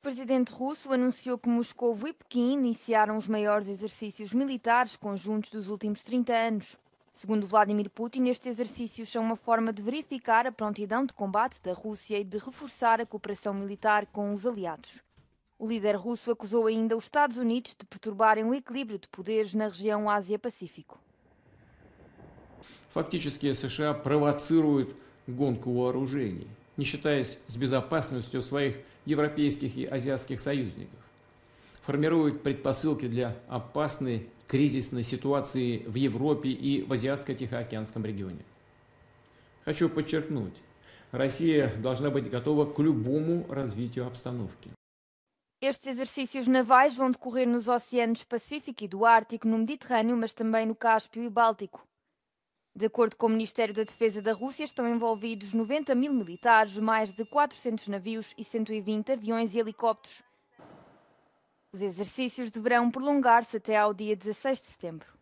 O presidente russo anunciou que Moscou e Pequim iniciaram os maiores exercícios militares conjuntos dos últimos 30 anos. Segundo Vladimir Putin, estes exercícios são uma forma de verificar a prontidão de combate da Rússia e de reforçar a cooperação militar com os aliados. O líder russo acusou ainda os Estados Unidos de perturbarem o equilíbrio de poderes na região Ásia-Pacífico. Фактически США провоцирует гонку вооружений. не считаясь с безопасностью своих европейских и азиатских союзников. Формирует предпосылки для опасной кризисной ситуации в Европе и в Азиатско-Тихоокеанском регионе. Хочу подчеркнуть, Россия должна быть готова к любому развитию обстановки. Estes exercícios navais vão decorrer nos oceanos Pacífico e do Ártico, no Mediterrâneo, mas também no Cáspio e Báltico. De acordo com o Ministério da Defesa da Rússia, estão envolvidos 90 mil militares, mais de 400 navios e 120 aviões e helicópteros. Os exercícios deverão prolongar-se até ao dia 16 de setembro.